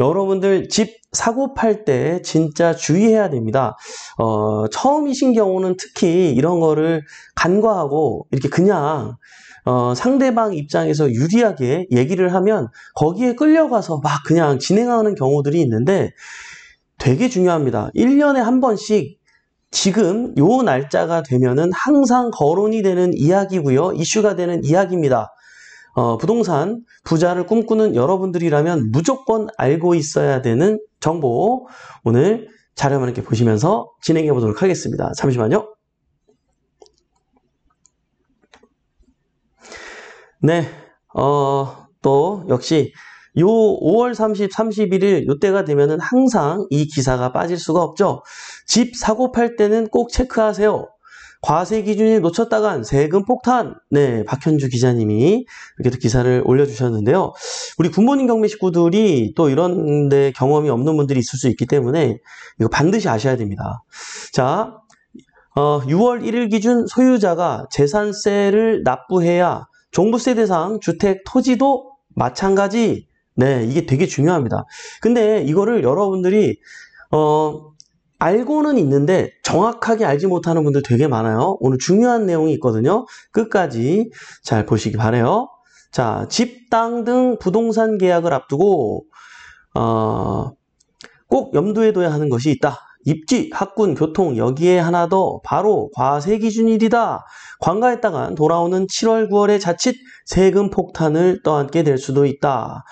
여러분들 집 사고 팔 때 진짜 주의해야 됩니다. 어, 처음이신 경우는 특히 이런 거를 간과하고 이렇게 그냥 어, 상대방 입장에서 유리하게 얘기를 하면 거기에 끌려가서 막 그냥 진행하는 경우들이 있는데 되게 중요합니다. 1년에 한 번씩 지금 요 날짜가 되면은 항상 거론이 되는 이야기고요. 이슈가 되는 이야기입니다. 어, 부동산 부자를 꿈꾸는 여러분들이라면 무조건 알고 있어야 되는 정보 오늘 자료만 이렇게 보시면서 진행해 보도록 하겠습니다. 잠시만요. 네, 어, 또 역시 요 5월 30, 31일 요때가 되면은 항상 이 기사가 빠질 수가 없죠. 집 사고 팔 때는 꼭 체크하세요. 과세 기준이 놓쳤다간 세금 폭탄. 네, 박현주 기자님이 이렇게 또 기사를 올려주셨는데요. 우리 부모님 경매 식구들이 또 이런데 경험이 없는 분들이 있을 수 있기 때문에 이거 반드시 아셔야 됩니다. 자, 어, 6월 1일 기준 소유자가 재산세를 납부해야 종부세 대상 주택 토지도 마찬가지. 네, 이게 되게 중요합니다. 근데 이거를 여러분들이 어, 알고는 있는데 정확하게 알지 못하는 분들 되게 많아요. 오늘 중요한 내용이 있거든요. 끝까지 잘 보시기 바래요. 자, 집, 땅 등 부동산 계약을 앞두고 어, 꼭 염두에 둬야 하는 것이 있다. 입지, 학군, 교통 여기에 하나 더 바로 과세 기준일이다. 관가했다간 돌아오는 7월, 9월에 자칫 세금 폭탄을 떠안게 될 수도 있다.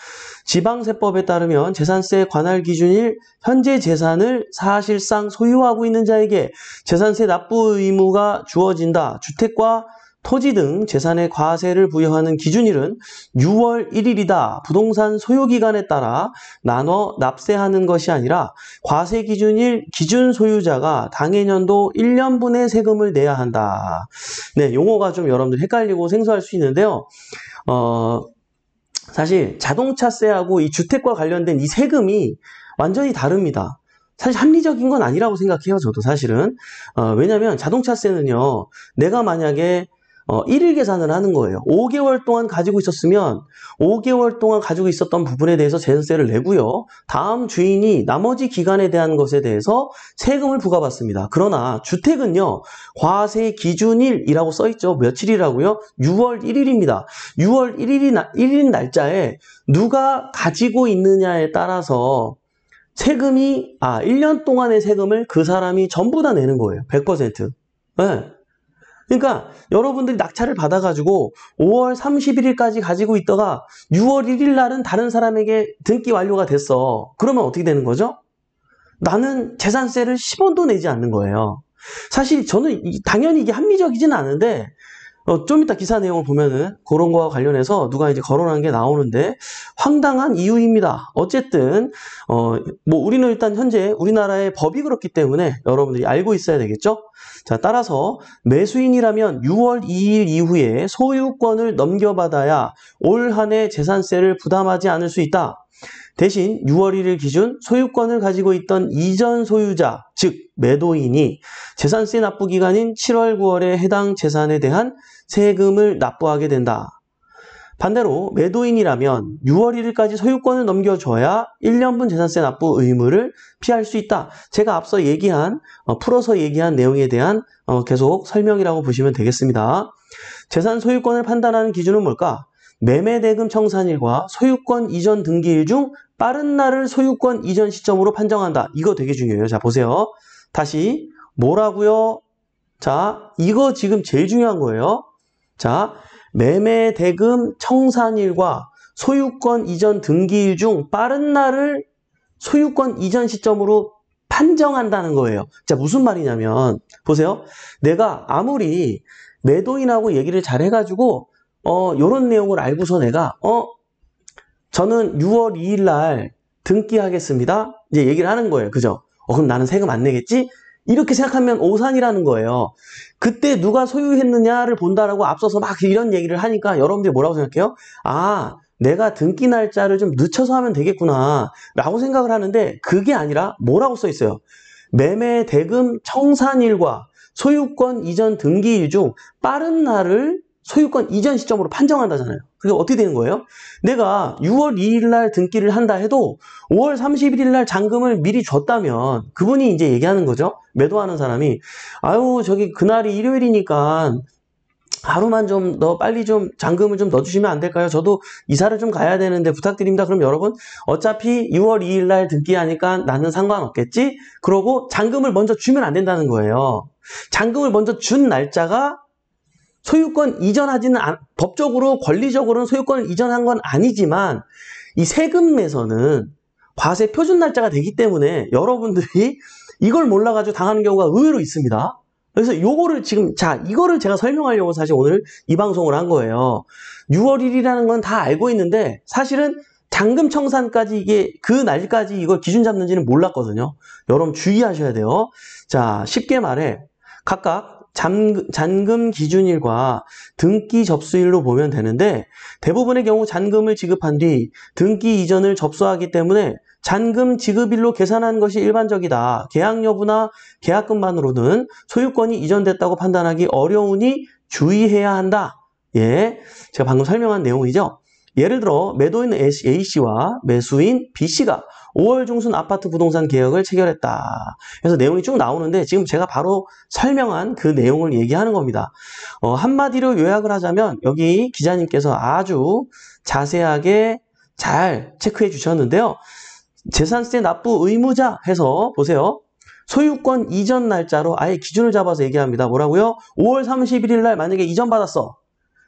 지방세법에 따르면 재산세 관할 기준일 현재 재산을 사실상 소유하고 있는 자에게 재산세 납부 의무가 주어진다. 주택과 토지 등재산의 과세를 부여하는 기준일은 6월 1일이다. 부동산 소유기간에 따라 나눠 납세하는 것이 아니라 과세 기준일 기준 소유자가 당해년도 1년분의 세금을 내야 한다. 네, 용어가 좀 여러분들 헷갈리고 생소할 수 있는데요. 어, 사실 자동차세하고 이 주택과 관련된 이 세금이 완전히 다릅니다. 사실 합리적인 건 아니라고 생각해요. 저도 사실은. 어, 왜냐면 하 자동차세는요. 내가 만약에 어, 1일 계산을 하는 거예요. 5개월 동안 가지고 있었으면 5개월 동안 가지고 있었던 부분에 대해서 재산세를 내고요. 다음 주인이 나머지 기간에 대한 것에 대해서 세금을 부과받습니다. 그러나 주택은요. 과세 기준일이라고 써있죠. 며칠이라고요? 6월 1일입니다. 6월 1일이 1일 날짜에 누가 가지고 있느냐에 따라서 세금이 아 1년 동안의 세금을 그 사람이 전부 다 내는 거예요. 100%. 네. 그러니까 여러분들이 낙찰을 받아가지고 5월 31일까지 가지고 있다가 6월 1일 날은 다른 사람에게 등기 완료가 됐어. 그러면 어떻게 되는 거죠? 나는 재산세를 10원도 내지 않는 거예요. 사실 저는 당연히 이게 합리적이지는 않은데 어, 좀 이따 기사 내용을 보면은 그런 거와 관련해서 누가 이제 거론한 게 나오는데 황당한 이유입니다. 어쨌든 어, 뭐 우리는 일단 현재 우리나라의 법이 그렇기 때문에 여러분들이 알고 있어야 되겠죠? 자, 따라서 매수인이라면 6월 2일 이후에 소유권을 넘겨받아야 올 한해 재산세를 부담하지 않을 수 있다. 대신 6월 1일 기준 소유권을 가지고 있던 이전 소유자, 즉 매도인이 재산세 납부 기간인 7월 9월에 해당 재산에 대한 세금을 납부하게 된다. 반대로 매도인이라면 6월 1일까지 소유권을 넘겨줘야 1년분 재산세 납부 의무를 피할 수 있다. 제가 앞서 얘기한 어, 풀어서 얘기한 내용에 대한 어, 계속 설명이라고 보시면 되겠습니다. 재산 소유권을 판단하는 기준은 뭘까? 매매대금 청산일과 소유권 이전 등기일 중 빠른 날을 소유권 이전 시점으로 판정한다. 이거 되게 중요해요. 자 보세요. 다시 뭐라고요? 자 이거 지금 제일 중요한 거예요. 자, 매매 대금 청산일과 소유권 이전 등기일 중 빠른 날을 소유권 이전 시점으로 판정한다는 거예요. 자, 무슨 말이냐면 보세요. 내가 아무리 매도인하고 얘기를 잘 해가지고 어 요런 내용을 알고서 내가 어 저는 6월 2일 날 등기하겠습니다. 이제 얘기를 하는 거예요. 그죠? 어 그럼 나는 세금 안 내겠지? 이렇게 생각하면 오산이라는 거예요. 그때 누가 소유했느냐를 본다라고 앞서서 막 이런 얘기를 하니까 여러분들이 뭐라고 생각해요? 아, 내가 등기 날짜를 좀 늦춰서 하면 되겠구나 라고 생각을 하는데 그게 아니라 뭐라고 써 있어요? 매매 대금 청산일과 소유권 이전 등기일 중 빠른 날을 소유권 이전 시점으로 판정한다잖아요. 그게 어떻게 되는 거예요? 내가 6월 2일 날 등기를 한다 해도 5월 31일 날 잔금을 미리 줬다면 그분이 이제 얘기하는 거죠. 매도하는 사람이 아유 저기 그날이 일요일이니까 하루만 좀 더 빨리 좀 잔금을 좀 넣어주시면 안 될까요? 저도 이사를 좀 가야 되는데 부탁드립니다. 그럼 여러분 어차피 6월 2일 날 등기하니까 나는 상관없겠지? 그러고 잔금을 먼저 주면 안 된다는 거예요. 잔금을 먼저 준 날짜가 소유권 이전하지는 않, 법적으로 권리적으로는 소유권을 이전한 건 아니지만 이 세금에서는 과세 표준 날짜가 되기 때문에 여러분들이 이걸 몰라가지고 당하는 경우가 의외로 있습니다. 그래서 요거를 지금 자 이거를 제가 설명하려고 사실 오늘 이 방송을 한 거예요. 6월 1일이라는 건 다 알고 있는데 사실은 잔금 청산까지 이게 그 날까지 이걸 기준 잡는지는 몰랐거든요. 여러분 주의하셔야 돼요. 자 쉽게 말해 각각 잔금 기준일과 등기 접수일로 보면 되는데 대부분의 경우 잔금을 지급한 뒤 등기 이전을 접수하기 때문에 잔금 지급일로 계산한 것이 일반적이다. 계약 여부나 계약금만으로는 소유권이 이전됐다고 판단하기 어려우니 주의해야 한다. 예, 제가 방금 설명한 내용이죠. 예를 들어 매도인 A씨와 매수인 B씨가 5월 중순 아파트 부동산 개혁을 체결했다. 그래서 내용이 쭉 나오는데 지금 제가 바로 설명한 그 내용을 얘기하는 겁니다. 어, 한마디로 요약을 하자면 여기 기자님께서 아주 자세하게 잘 체크해 주셨는데요. 재산세 납부 의무자 해서 보세요. 소유권 이전 날짜로 아예 기준을 잡아서 얘기합니다. 뭐라고요? 5월 31일 날 만약에 이전 받았어.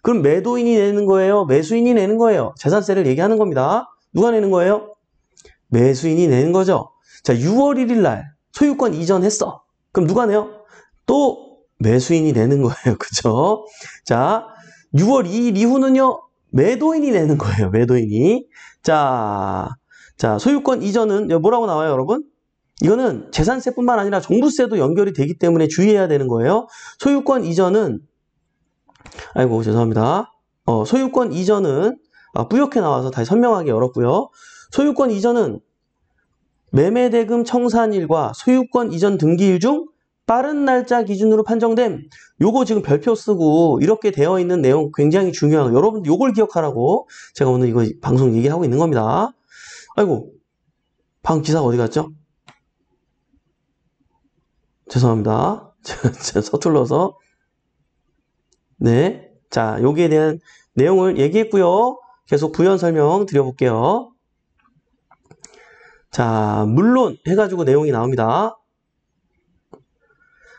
그럼 매도인이 내는 거예요? 매수인이 내는 거예요? 재산세를 얘기하는 겁니다. 누가 내는 거예요? 매수인이 내는 거죠. 자, 6월 1일 날 소유권 이전했어. 그럼 누가 내요? 또 매수인이 내는 거예요. 그죠? 자, 6월 2일 이후는요. 매도인이 내는 거예요. 매도인이. 자, 자, 소유권 이전은 뭐라고 나와요, 여러분? 이거는 재산세뿐만 아니라 종부세도 연결이 되기 때문에 주의해야 되는 거예요. 소유권 이전은 아이고 죄송합니다. 어, 소유권 이전은 아, 뿌옇게 나와서 다시 선명하게 열었고요. 소유권 이전은 매매대금 청산일과 소유권 이전 등기일 중 빠른 날짜 기준으로 판정됨 요거 지금 별표 쓰고 이렇게 되어 있는 내용 굉장히 중요한 여러분 요걸 기억하라고 제가 오늘 이거 방송 얘기하고 있는 겁니다 아이고 방 기사 가 어디 갔죠? 죄송합니다 서툴러서 네자 여기에 대한 내용을 얘기했고요 계속 부연 설명 드려볼게요 자, 물론 해가지고 내용이 나옵니다.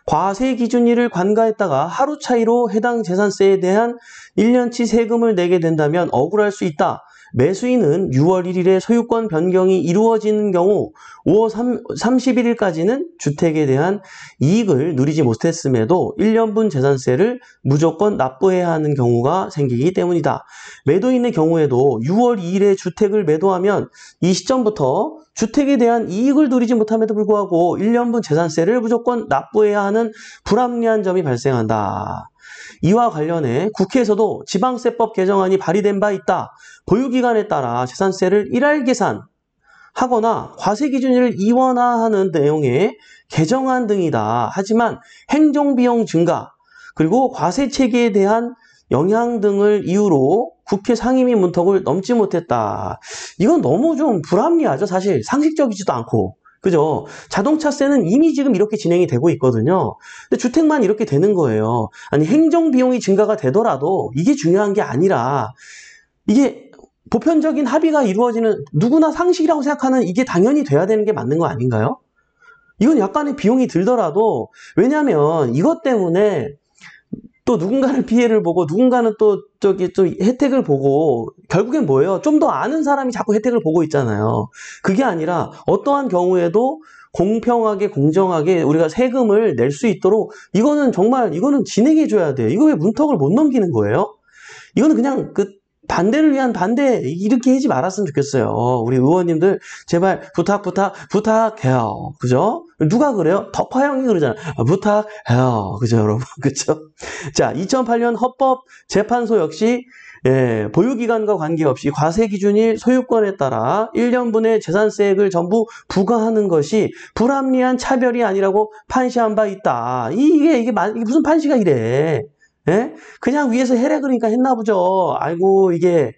과세 기준일을 관가했다가 하루 차이로 해당 재산세에 대한 1년치 세금을 내게 된다면 억울할 수 있다. 매수인은 6월 1일에 소유권 변경이 이루어지는 경우 5월 3, 31일까지는 주택에 대한 이익을 누리지 못했음에도 1년분 재산세를 무조건 납부해야 하는 경우가 생기기 때문이다. 매도인의 경우에도 6월 2일에 주택을 매도하면 이 시점부터 주택에 대한 이익을 누리지 못함에도 불구하고 1년분 재산세를 무조건 납부해야 하는 불합리한 점이 발생한다. 이와 관련해 국회에서도 지방세법 개정안이 발의된 바 있다. 보유기간에 따라 재산세를 1할 계산 하거나 과세 기준을 이원화하는 내용의 개정안 등이다. 하지만 행정비용 증가 그리고 과세 체계에 대한 영향 등을 이유로 국회 상임위 문턱을 넘지 못했다. 이건 너무 좀 불합리하죠. 사실 상식적이지도 않고. 그죠? 자동차세는 이미 지금 이렇게 진행이 되고 있거든요. 근데 주택만 이렇게 되는 거예요. 아니 행정 비용이 증가가 되더라도 이게 중요한 게 아니라 이게 보편적인 합의가 이루어지는 누구나 상식이라고 생각하는 이게 당연히 돼야 되는 게 맞는 거 아닌가요? 이건 약간의 비용이 들더라도 왜냐하면 이것 때문에 또 누군가는 피해를 보고 누군가는 또 저기 또 혜택을 보고 결국엔 뭐예요? 좀 더 아는 사람이 자꾸 혜택을 보고 있잖아요. 그게 아니라 어떠한 경우에도 공평하게 공정하게 우리가 세금을 낼 수 있도록 이거는 정말 이거는 진행해 줘야 돼요. 이거 왜 문턱을 못 넘기는 거예요? 이거는 그냥 그 반대를 위한 반대 이렇게 하지 말았으면 좋겠어요. 우리 의원님들 제발 부탁 부탁 부탁해요. 그죠? 누가 그래요? 덕화형이 그러잖아. 아, 부탁해요. 그죠 여러분? 그죠? 자 2008년 헌법 재판소 역시 예, 보유기간과 관계없이 과세 기준일 소유권에 따라 1년분의 재산세액을 전부 부과하는 것이 불합리한 차별이 아니라고 판시한 바 있다. 이게 이게 무슨 판시가 이래? 예? 그냥 위에서 해라 그러니까 했나 보죠. 아이고 이게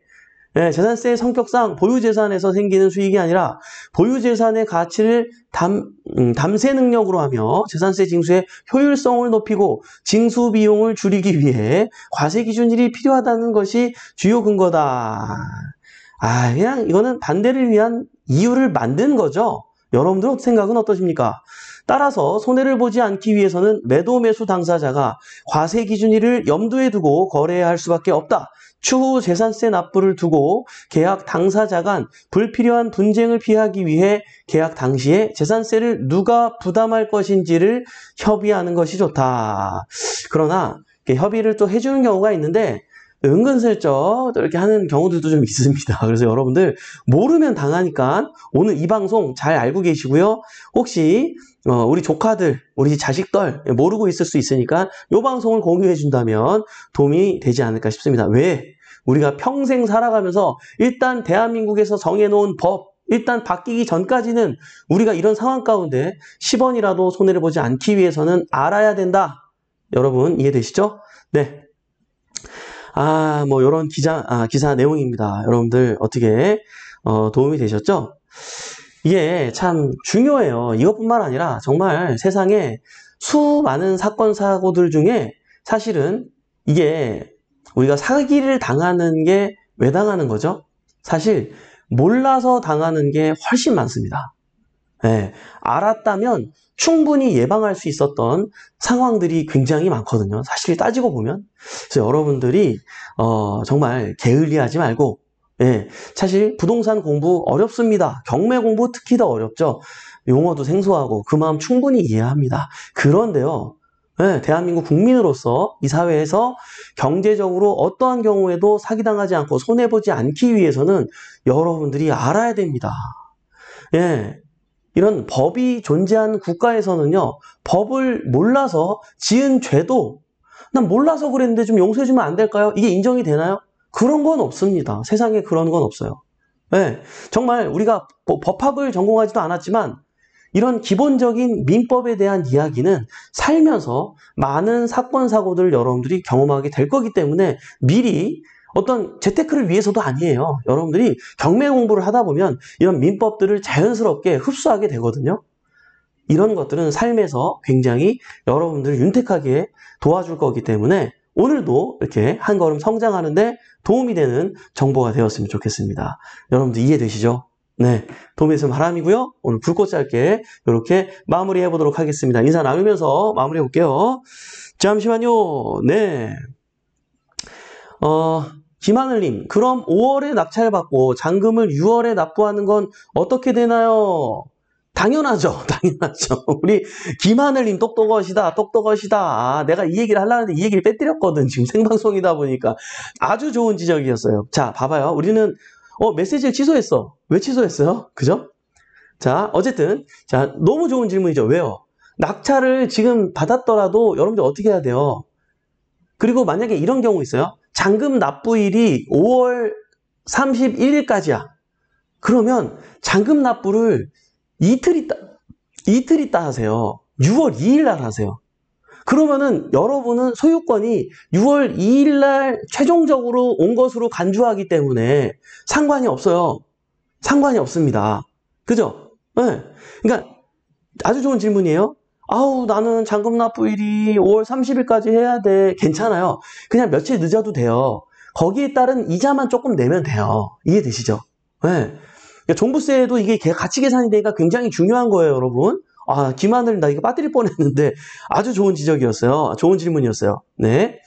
예, 재산세의 성격상 보유재산에서 생기는 수익이 아니라 보유재산의 가치를 담, 음, 담세 능력으로 하며 재산세 징수의 효율성을 높이고 징수 비용을 줄이기 위해 과세 기준일이 필요하다는 것이 주요 근거다. 아, 그냥 이거는 반대를 위한 이유를 만든 거죠. 여러분들 생각은 어떠십니까? 따라서 손해를 보지 않기 위해서는 매도 매수 당사자가 과세 기준일을 염두에 두고 거래할 수밖에 없다. 추후 재산세 납부를 두고 계약 당사자 간 불필요한 분쟁을 피하기 위해 계약 당시에 재산세를 누가 부담할 것인지를 협의하는 것이 좋다. 그러나 협의를 또 해주는 경우가 있는데 은근슬쩍 또 이렇게 하는 경우들도 좀 있습니다. 그래서 여러분들 모르면 당하니까 오늘 이 방송 잘 알고 계시고요. 혹시 어, 우리 조카들, 우리 자식들 모르고 있을 수 있으니까 이 방송을 공유해 준다면 도움이 되지 않을까 싶습니다. 왜? 우리가 평생 살아가면서 일단 대한민국에서 정해놓은 법, 일단 바뀌기 전까지는 우리가 이런 상황 가운데 10원이라도 손해를 보지 않기 위해서는 알아야 된다. 여러분 이해되시죠? 네, 아, 뭐 이런 기자 아, 기사 내용입니다. 여러분들 어떻게 어, 도움이 되셨죠? 이게 참 중요해요. 이것뿐만 아니라 정말 세상에 수많은 사건 사고들 중에 사실은 이게 우리가 사기를 당하는 게 왜 당하는 거죠? 사실 몰라서 당하는 게 훨씬 많습니다. 예, 알았다면 충분히 예방할 수 있었던 상황들이 굉장히 많거든요. 사실 따지고 보면. 그래서 여러분들이 어, 정말 게을리하지 말고 예, 사실 부동산 공부 어렵습니다. 경매 공부 특히 더 어렵죠. 용어도 생소하고 그 마음 충분히 이해합니다. 그런데요. 네, 대한민국 국민으로서 이 사회에서 경제적으로 어떠한 경우에도 사기당하지 않고 손해보지 않기 위해서는 여러분들이 알아야 됩니다. 예, 이런 법이 존재한 국가에서는요, 법을 몰라서 지은 죄도 난 몰라서 그랬는데 좀 용서해주면 안 될까요? 이게 인정이 되나요? 그런 건 없습니다. 세상에 그런 건 없어요. 네, 정말 우리가 법학을 전공하지도 않았지만 이런 기본적인 민법에 대한 이야기는 살면서 많은 사건, 사고들 여러분들이 경험하게 될 거기 때문에 미리 어떤 재테크를 위해서도 아니에요. 여러분들이 경매 공부를 하다 보면 이런 민법들을 자연스럽게 흡수하게 되거든요. 이런 것들은 삶에서 굉장히 여러분들을 윤택하게 도와줄 거기 때문에 오늘도 이렇게 한 걸음 성장하는데 도움이 되는 정보가 되었으면 좋겠습니다. 여러분들 이해되시죠? 네, 도움이 됐으면 바람이고요. 오늘 불꽃 짧게 이렇게 마무리해 보도록 하겠습니다. 인사 나누면서 마무리해 볼게요. 잠시만요. 네. 어, 김하늘님, 그럼 5월에 낙찰받고 잔금을 6월에 납부하는 건 어떻게 되나요? 당연하죠. 당연하죠. 우리 김하늘님 똑똑하시다. 똑똑하시다. 아, 내가 이 얘기를 하려는데 이 얘기를 빼뜨렸거든. 지금 생방송이다 보니까. 아주 좋은 지적이었어요. 자, 봐봐요. 우리는 어, 메시지를 취소했어. 왜 취소했어요? 그죠? 자, 어쨌든 자, 너무 좋은 질문이죠. 왜요? 낙찰을 지금 받았더라도 여러분들 어떻게 해야 돼요? 그리고 만약에 이런 경우 있어요. 잔금 납부일이 5월 31일까지야. 그러면 잔금 납부를 이틀 있다, 이틀 있다 하세요. 6월 2일 날 하세요. 그러면은 여러분은 소유권이 6월 2일 날 최종적으로 온 것으로 간주하기 때문에 상관이 없어요. 상관이 없습니다. 그죠? 네. 그러니까 아주 좋은 질문이에요. 아우 나는 잔금 납부일이 5월 30일까지 해야 돼 괜찮아요 그냥 며칠 늦어도 돼요 거기에 따른 이자만 조금 내면 돼요 이해되시죠? 네. 그러니까 종부세도 이게 가치 계산이 되니까 굉장히 중요한 거예요 여러분 아 기만을 나 이거 빠뜨릴 뻔했는데 아주 좋은 지적이었어요 좋은 질문이었어요 네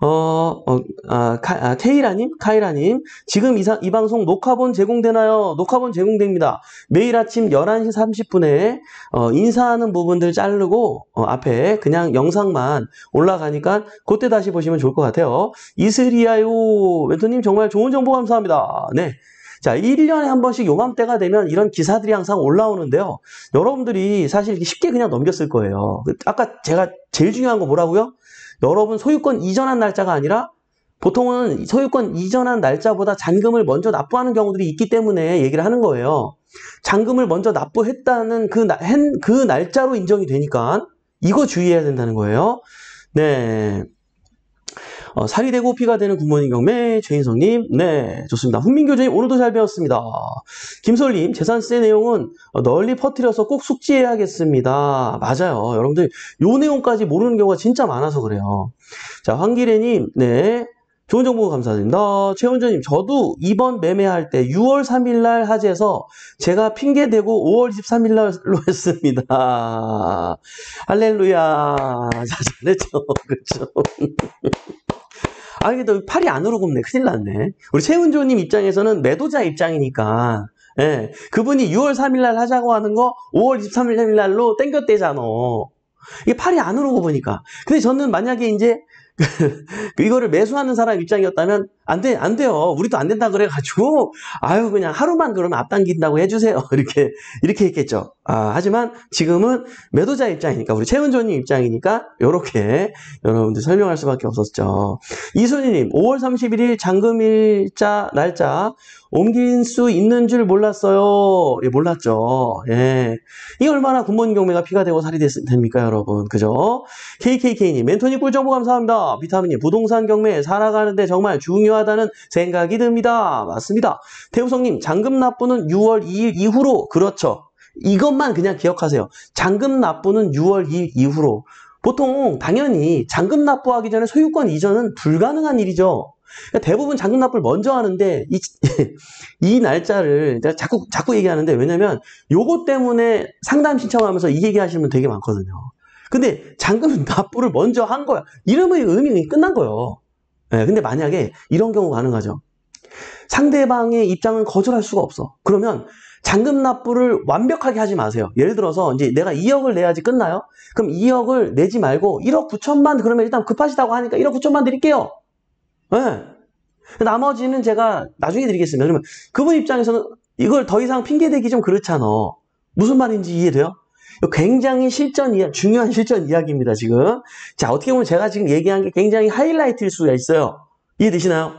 어, 어 아, 카, 아, 케이라님, 카이라님, 지금 이사, 이 방송 녹화본 제공되나요? 녹화본 제공됩니다. 매일 아침 11시 30분에 어, 인사하는 부분들 자르고 어, 앞에 그냥 영상만 올라가니까 그때 다시 보시면 좋을 것 같아요. 이슬이야요, 멘토님 정말 좋은 정보 감사합니다. 네. 자, 1년에 한 번씩 요맘때가 되면 이런 기사들이 항상 올라오는데요. 여러분들이 사실 쉽게 그냥 넘겼을 거예요. 그, 아까 제가 제일 중요한 거 뭐라고요? 여러분 소유권 이전한 날짜가 아니라 보통은 소유권 이전한 날짜보다 잔금을 먼저 납부하는 경우들이 있기 때문에 얘기를 하는 거예요. 잔금을 먼저 납부했다는 그, 나, 그 날짜로 인정이 되니까 이거 주의해야 된다는 거예요. 네. 어, 살이 되고 피가 되는 굿모닝 경매 최인성님 네 좋습니다 훈민교재님 오늘도 잘 배웠습니다 김솔님 재산세 내용은 어, 널리 퍼뜨려서 꼭 숙지해야겠습니다 맞아요 여러분들 요 내용까지 모르는 경우가 진짜 많아서 그래요 자 황기래님 네 좋은 정보 감사드립니다. 최원전님, 저도 이번 매매할 때 6월 3일날 하지에서 제가 핑계대고 5월 23일날로 했습니다. 할렐루야. 자, 잘했죠. 그렇죠. 아, 이게 또 팔이 안으로르네 큰일 났네. 우리 최은조님 입장에서는 매도자 입장이니까. 예, 그분이 6월 3일날 하자고 하는 거 5월 23일날로 땡겼대잖아. 이게 팔이 안으로고 보니까. 근데 저는 만약에 이제 그 이거를 매수하는 사람 입장이었다면 안 돼, 안 돼요. 우리도 안 된다 그래가지고 아유 그냥 하루만 그러면 앞당긴다고 해주세요. 이렇게 이렇게 했겠죠. 아, 하지만 지금은 매도자 입장이니까 우리 최은조님 입장이니까 이렇게 여러분들 설명할 수밖에 없었죠. 이순희님 5월 31일 잔금일자 날짜 옮길 수 있는 줄 몰랐어요. 예, 몰랐죠. 예. 이 얼마나 군번 경매가 피가 되고 살이 됐, 됩니까, 여러분? 그죠? KKK님, 멘토님 꿀정보 감사합니다. 비타민님, 부동산 경매 살아가는데 정말 중요하다는 생각이 듭니다. 맞습니다. 태우성님, 잔금 납부는 6월 2일 이후로, 그렇죠. 이것만 그냥 기억하세요. 잔금 납부는 6월 2일 이후로. 보통 당연히 잔금 납부하기 전에 소유권 이전은 불가능한 일이죠. 그러니까 대부분 잔금납부를 먼저 하는데 이, 이 날짜를 자꾸 자꾸 얘기하는데 왜냐면 요거 때문에 상담 신청하면서 이 얘기하시면 되게 많거든요. 근데 잔금 납부를 먼저 한 거야. 이름의 의미는 끝난 거예요. 네, 근데 만약에 이런 경우 가능하죠. 상대방의 입장은 거절할 수가 없어. 그러면 잔금 납부를 완벽하게 하지 마세요. 예를 들어서 이제 내가 2억을 내야지 끝나요? 그럼 2억을 내지 말고 1억 9천만 그러면 일단 급하시다고 하니까 1억 9천만 드릴게요. 네. 나머지는 제가 나중에 드리겠습니다. 그러면 그분 입장에서는 이걸 더 이상 핑계대기 좀 그렇잖아. 무슨 말인지 이해돼요? 굉장히 실전 이야 중요한 실전 이야기입니다, 지금. 자, 어떻게 보면 제가 지금 얘기한 게 굉장히 하이라이트일 수가 있어요. 이해되시나요?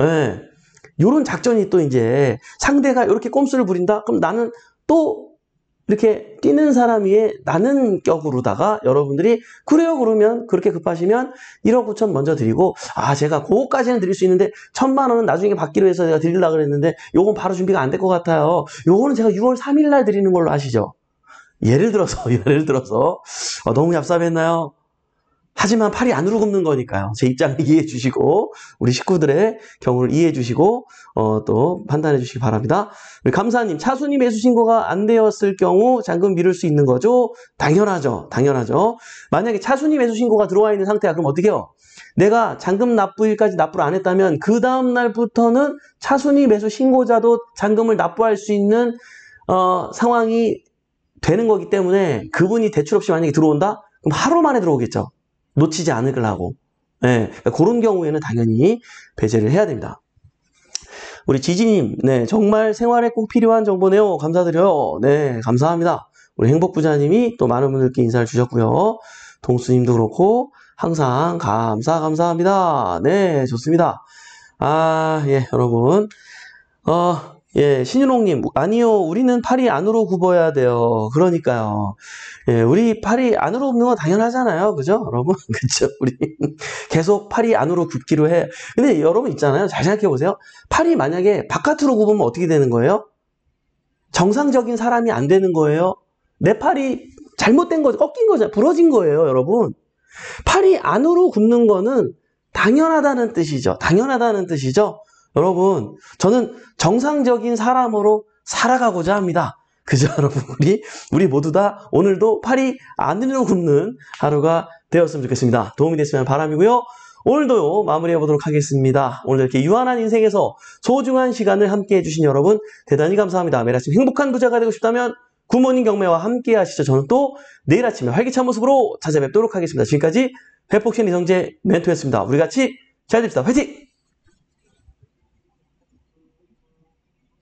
예. 네. 요런 작전이 또 이제 상대가 이렇게 꼼수를 부린다? 그럼 나는 또 이렇게 뛰는 사람 위에 나는 격으로다가 여러분들이 그래요 그러면 그렇게 급하시면 1억 9천 먼저 드리고 아 제가 그거까지는 드릴 수 있는데 천만 원은 나중에 받기로 해서 제가 드리려고 그랬는데 요건 바로 준비가 안 될 것 같아요 요거는 제가 6월 3일 날 드리는 걸로 아시죠 예를 들어서 예를 들어서 어, 너무 얍삽했나요 하지만 팔이 안으로 굽는 거니까요. 제 입장을 이해해 주시고 우리 식구들의 경우를 이해해 주시고 어, 또 판단해 주시기 바랍니다. 감사님, 차순님 매수신고가 안 되었을 경우 잔금 미룰 수 있는 거죠? 당연하죠. 당연하죠. 만약에 차순님 매수신고가 들어와 있는 상태야 그럼 어떻게 해요? 내가 잔금 납부일까지 납부를 안 했다면 그 다음 날부터는 차순위 매수 신고자도 잔금을 납부할 수 있는 어, 상황이 되는 거기 때문에 그분이 대출 없이 만약에 들어온다? 그럼 하루 만에 들어오겠죠. 놓치지 않으려고 네, 그런 경우에는 당연히 배제를 해야 됩니다. 우리 지지님, 네, 정말 생활에 꼭 필요한 정보네요. 감사드려요. 네, 감사합니다. 우리 행복부자님이 또 많은 분들께 인사를 주셨고요. 동수님도 그렇고, 항상 감사, 감사합니다. 네, 좋습니다. 아, 예, 여러분. 어, 예, 신윤홍님, 아니요, 우리는 팔이 안으로 굽어야 돼요. 그러니까요. 예, 우리 팔이 안으로 굽는 건 당연하잖아요. 그죠? 여러분? 그죠? 우리 계속 팔이 안으로 굽기로 해. 근데 여러분 있잖아요. 잘 생각해보세요. 팔이 만약에 바깥으로 굽으면 어떻게 되는 거예요? 정상적인 사람이 안 되는 거예요. 내 팔이 잘못된 거죠. 꺾인 거죠. 부러진 거예요, 여러분. 팔이 안으로 굽는 거는 당연하다는 뜻이죠. 당연하다는 뜻이죠. 여러분, 저는 정상적인 사람으로 살아가고자 합니다. 그죠, 여러분? 우리, 우리 모두 다 오늘도 팔이 안 들리고 굽는 하루가 되었으면 좋겠습니다. 도움이 됐으면 바람이고요. 오늘도 마무리해 보도록 하겠습니다. 오늘 이렇게 유한한 인생에서 소중한 시간을 함께 해주신 여러분, 대단히 감사합니다. 매일 아침 행복한 부자가 되고 싶다면, 구모님 경매와 함께 하시죠. 저는 또 내일 아침에 활기찬 모습으로 찾아뵙도록 하겠습니다. 지금까지 회복신 이성재 멘토였습니다. 우리 같이 잘 됩시다. 화이팅!